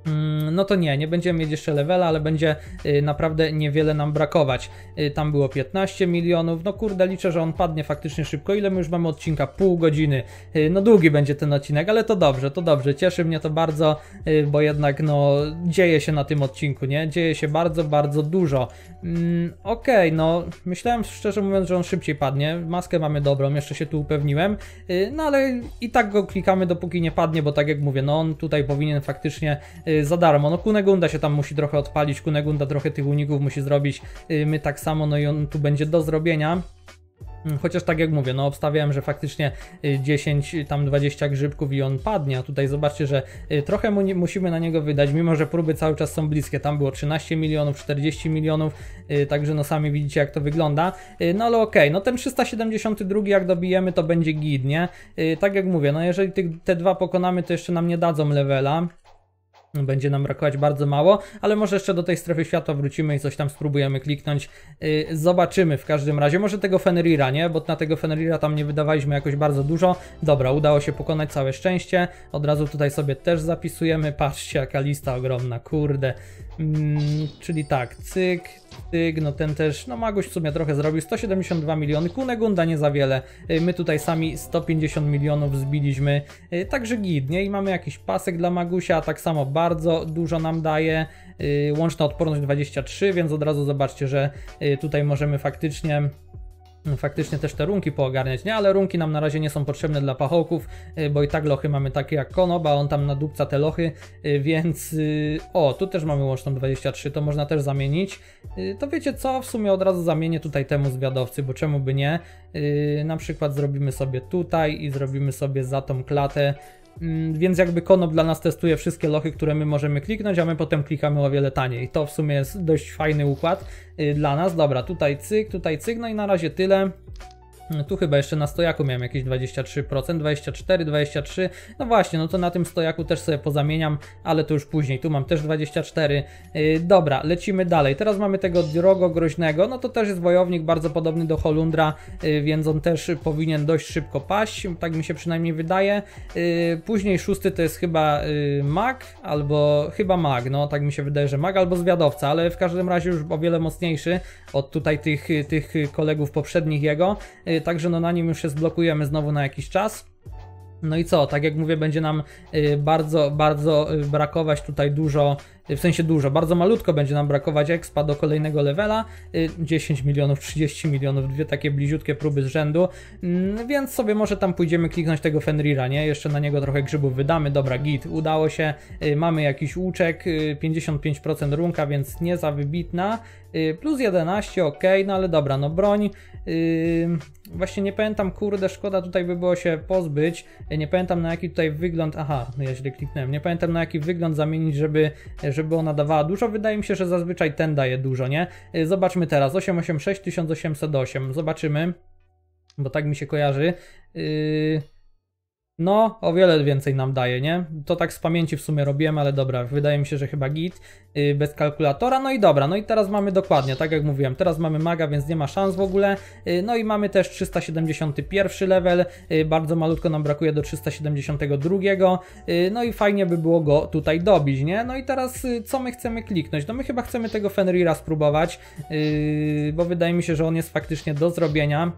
Mm, no to nie, nie będziemy mieć jeszcze levela, ale będzie y, naprawdę niewiele nam brakować. Y, tam było 15 milionów, no kurde, liczę, że on padnie faktycznie szybko. Ile my już mamy odcinka? Pół godziny. Y, no długi będzie ten odcinek, ale to dobrze, to dobrze. Cieszy mnie to bardzo, bo jednak no dzieje się na tym odcinku, nie? Dzieje się bardzo, bardzo dużo. ok mm, Okej, okay, no myślałem szczerze mówiąc, że on szybciej padnie. Maskę mamy dobrą, jeszcze się tu upewniłem, no ale i tak go klikamy dopóki nie padnie, bo tak jak mówię, no on tutaj powinien faktycznie Y, za darmo. No Kunegunda się tam musi trochę odpalić, Kunegunda trochę tych uników musi zrobić, y, my tak samo, no i on tu będzie do zrobienia. Mm, chociaż tak jak mówię, no obstawiałem, że faktycznie 10, y, tam 20 grzybków i on padnie, a tutaj zobaczcie, że trochę mu nie, musimy na niego wydać, mimo że próby cały czas są bliskie, tam było 13 milionów, 40 milionów, także no sami widzicie jak to wygląda, no ale okej, okay, no ten 372 jak dobijemy to będzie gidnie. Tak jak mówię, no jeżeli te dwa pokonamy to jeszcze nam nie dadzą levela, będzie nam brakować bardzo mało, ale może jeszcze do tej strefy światła wrócimy i coś tam spróbujemy kliknąć. Y, zobaczymy w każdym razie. Może tego Fenrira, nie? Bo na tego Fenrira tam nie wydawaliśmy jakoś bardzo dużo. Dobra, udało się pokonać całe szczęście. Od razu tutaj sobie też zapisujemy. Patrzcie, jaka lista ogromna, kurde. Mm, czyli tak, cyk, cyk, no ten też, no Maguś w sumie trochę zrobił, 172 miliony, Kunegunda nie za wiele, e, my tutaj sami 150 milionów zbiliśmy, e, także git, nie? I mamy jakiś pasek dla Magusia, tak samo bardzo dużo nam daje, e, łączna odporność 23, więc od razu zobaczcie, że tutaj możemy faktycznie Mm, faktycznie też te runki poogarniać, nie? Ale runki nam na razie nie są potrzebne dla pachołków, y, bo i tak lochy mamy takie jak Konoba, on tam nadupca te lochy, y, więc y, o, tu też mamy łączną 23, to można też zamienić. To wiecie co, w sumie od razu zamienię tutaj temu zwiadowcy, bo czemu by nie? Na przykład zrobimy sobie tutaj i zrobimy sobie za tą klatę Mm, więc jakby Konop dla nas testuje wszystkie lochy, które my możemy kliknąć, a my potem klikamy o wiele taniej. To w sumie jest dość fajny układ y, dla nas. Dobra, tutaj cyk, tutaj cyk, no i na razie tyle. Tu chyba jeszcze na stojaku miałem jakieś 23%, 24, 23. No właśnie, no to na tym stojaku też sobie pozamieniam, ale to już później. Tu mam też 24. Yy, dobra, lecimy dalej. Teraz mamy tego drogo groźnego. No to też jest wojownik bardzo podobny do Holundra, yy, więc on też powinien dość szybko paść. Tak mi się przynajmniej wydaje. Yy, później szósty to jest chyba y, mag, albo chyba mag. No tak mi się wydaje, że mag albo zwiadowca, ale w każdym razie już o wiele mocniejszy od tutaj tych, tych kolegów poprzednich jego, y, także no na nim już się zblokujemy znowu na jakiś czas. No i co, tak jak mówię, będzie nam y, bardzo, bardzo y, brakować tutaj dużo w sensie dużo, bardzo malutko będzie nam brakować expa do kolejnego levela, 10 y, milionów, 30 milionów, dwie takie bliziutkie próby z rzędu, mm, więc sobie może tam pójdziemy kliknąć tego Fenrira, nie? Jeszcze na niego trochę grzybów wydamy, dobra, git, udało się, y, mamy jakiś łuczek, 55% y, runka, więc nie za wybitna, plus 11, ok, no ale dobra, no broń, właśnie nie pamiętam, kurde, szkoda tutaj by było się pozbyć, nie pamiętam na jaki tutaj wygląd, aha, no ja źle kliknąłem, nie pamiętam na jaki wygląd zamienić, żeby żeby ona dawała dużo, wydaje mi się, że zazwyczaj ten daje dużo, nie? Y, zobaczmy teraz, 886, 1808, zobaczymy, bo tak mi się kojarzy. Yy... No, o wiele więcej nam daje, nie? To tak z pamięci w sumie robiłem, ale dobra, wydaje mi się, że chyba git yy, bez kalkulatora. No i dobra, no i teraz mamy dokładnie, tak jak mówiłem, teraz mamy maga, więc nie ma szans w ogóle. Yy, no i mamy też 371 level, yy, bardzo malutko nam brakuje do 372. Y, no i fajnie by było go tutaj dobić, nie? No i teraz y, co my chcemy kliknąć? No my chyba chcemy tego Fenrira spróbować, y, bo wydaje mi się, że on jest faktycznie do zrobienia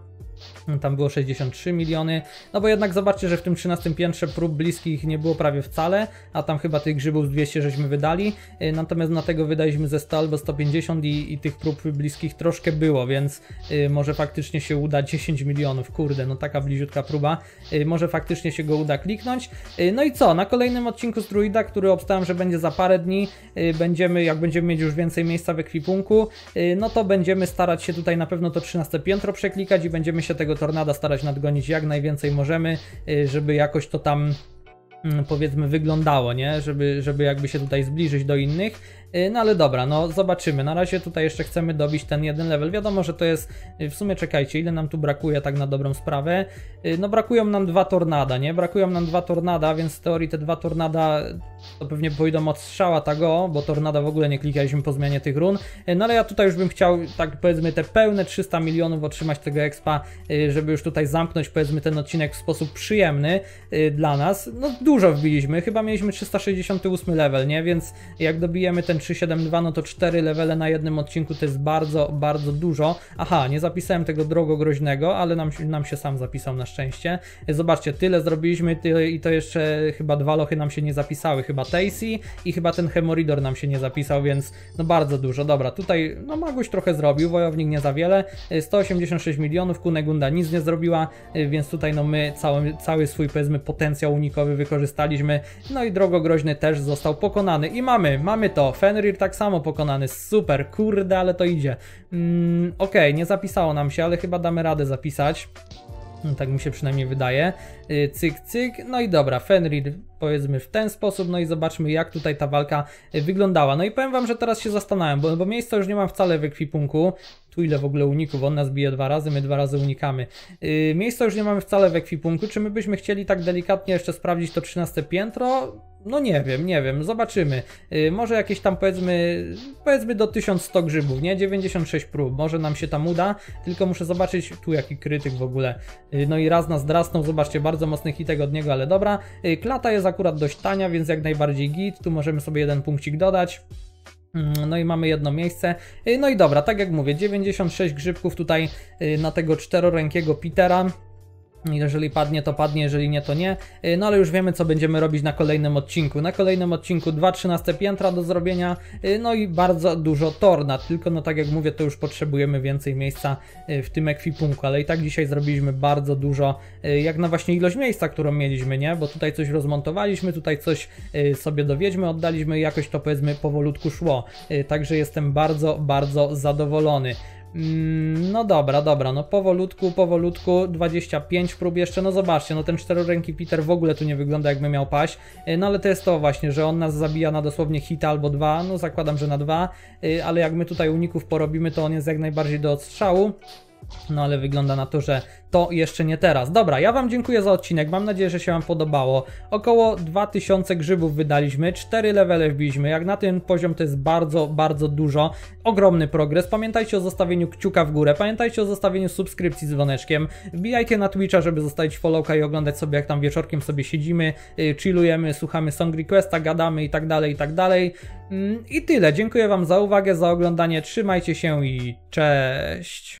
tam było 63 miliony, no bo jednak zobaczcie, że w tym 13 piętrze prób bliskich nie było prawie wcale, a tam chyba tych grzybów z 200 żeśmy wydali, y, natomiast na tego wydaliśmy ze 100 albo 150 i, i tych prób bliskich troszkę było, więc y, może faktycznie się uda 10 milionów, kurde, no taka bliziutka próba, y, może faktycznie się go uda kliknąć. no i co, na kolejnym odcinku z Druida, który obstałem, że będzie za parę dni, będziemy, jak będziemy mieć już więcej miejsca w ekwipunku, no to będziemy starać się tutaj na pewno to 13 piętro przeklikać i będziemy się tego Tornada starać nadgonić jak najwięcej możemy, y, żeby jakoś to tam mm, powiedzmy wyglądało, nie? Żeby, żeby jakby się tutaj zbliżyć do innych, Y, no ale dobra, no zobaczymy. Na razie tutaj jeszcze chcemy dobić ten jeden level. Wiadomo, że to jest... Y, w sumie czekajcie, ile nam tu brakuje tak na dobrą sprawę? Y, no brakują nam dwa tornada, nie? Brakują nam dwa tornada, więc w teorii te dwa tornada to pewnie pójdą od strzała tego, tak bo tornada w ogóle nie klikaliśmy po zmianie tych run. No ale ja tutaj już bym chciał, tak powiedzmy, te pełne 300 milionów otrzymać tego expa, żeby już tutaj zamknąć, powiedzmy, ten odcinek w sposób przyjemny dla nas. No dużo wbiliśmy, chyba mieliśmy 368 level, nie? Więc jak dobijemy ten 1372, no to 4 levele na jednym odcinku to jest bardzo, bardzo dużo. Aha, nie zapisałem tego drogo groźnego, ale nam, nam się sam zapisał na szczęście. E, zobaczcie, tyle zrobiliśmy tyle, i to jeszcze chyba dwa lochy nam się nie zapisały. Chyba Tacy i chyba ten Hemoridor nam się nie zapisał, więc no bardzo dużo. Dobra, tutaj no Maguś trochę zrobił, Wojownik nie za wiele. 186 e, milionów, Kunegunda nic nie zrobiła, e, więc tutaj no my cały, cały swój powiedzmy potencjał unikowy wykorzystaliśmy. No i drogo groźny też został pokonany i mamy, mamy to. Fen Fenrir tak samo pokonany, super, kurde, ale to idzie. Mm, Okej, okay, nie zapisało nam się, ale chyba damy radę zapisać. Mm, tak mi się przynajmniej wydaje. Y, cyk, cyk. No i dobra, Fenrir powiedzmy w ten sposób, no i zobaczmy jak tutaj ta walka y, wyglądała. No i powiem wam, że teraz się zastanawiam, bo, bo miejsca już nie mam wcale w ekwipunku. Tu ile w ogóle uników, on nas bije dwa razy, my dwa razy unikamy. Yy, miejsca już nie mamy wcale w ekwipunku. Czy my byśmy chcieli tak delikatnie jeszcze sprawdzić to 13 piętro? No nie wiem, nie wiem, zobaczymy. Yy, może jakieś tam powiedzmy, powiedzmy do 1100 grzybów, nie? 96 prób, może nam się tam uda, tylko muszę zobaczyć tu jaki krytyk w ogóle. Yy, no i raz nas drasnął, zobaczcie, bardzo mocny hitek od niego, ale dobra. Yy, klata jest akurat dość tania, więc jak najbardziej git, tu możemy sobie jeden punkcik dodać. Mm, no i mamy jedno miejsce. Y, no i dobra, tak jak mówię, 96 grzybków tutaj y, na tego czterorękiego Petera. Jeżeli padnie, to padnie, jeżeli nie, to nie. Y, no ale już wiemy, co będziemy robić na kolejnym odcinku. Na kolejnym odcinku 2 13 piętra do zrobienia, y, no i bardzo dużo torna. Tylko, no tak jak mówię, to już potrzebujemy więcej miejsca y, w tym ekwipunku, ale i tak dzisiaj zrobiliśmy bardzo dużo, jak na właśnie ilość miejsca, którą mieliśmy, nie? Bo tutaj coś rozmontowaliśmy, tutaj coś sobie dowiedźmy, oddaliśmy i jakoś to powiedzmy powolutku szło. Także jestem bardzo, bardzo zadowolony. Mm, no dobra, dobra, no powolutku, powolutku, 25 prób jeszcze, no zobaczcie, no ten czteroręki Peter w ogóle tu nie wygląda jakby miał paść, e, no ale to jest to właśnie, że on nas zabija na dosłownie hita albo dwa, no zakładam, że na dwa, e, ale jak my tutaj uników porobimy, to on jest jak najbardziej do odstrzału. No ale wygląda na to, że to jeszcze nie teraz. Dobra, ja Wam dziękuję za odcinek, mam nadzieję, że się Wam podobało. Około 2000 grzybów wydaliśmy, 4 levele wbiliśmy, jak na ten poziom to jest bardzo, bardzo dużo. Ogromny progres, pamiętajcie o zostawieniu kciuka w górę, pamiętajcie o zostawieniu subskrypcji z dzwoneczkiem, wbijajcie na Twitcha, żeby zostawić followka i oglądać sobie jak tam wieczorkiem sobie siedzimy, y, chillujemy, słuchamy song requesta, gadamy i tak dalej, i tak dalej. Mm, I tyle, dziękuję Wam za uwagę, za oglądanie, trzymajcie się i cześć!